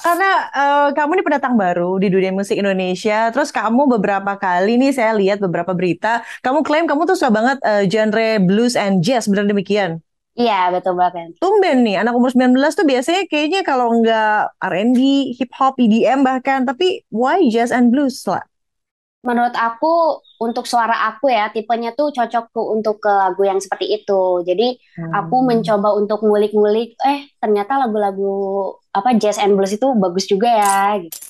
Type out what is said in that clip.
karena uh, kamu ini pendatang baru di dunia musik Indonesia, terus kamu beberapa kali nih saya lihat beberapa berita, kamu klaim kamu tuh suka banget uh, genre blues and jazz, benar demikian? Iya, betul banget. Tumben nih, anak umur 19 tuh biasanya kayaknya kalau nggak R&B, hip hop, EDM bahkan, tapi why jazz and blues lah? menurut aku untuk suara aku ya tipenya tuh cocok tuh untuk ke lagu yang seperti itu. Jadi hmm. aku mencoba untuk ngulik-ngulik eh ternyata lagu-lagu apa jazz and blues itu bagus juga ya gitu.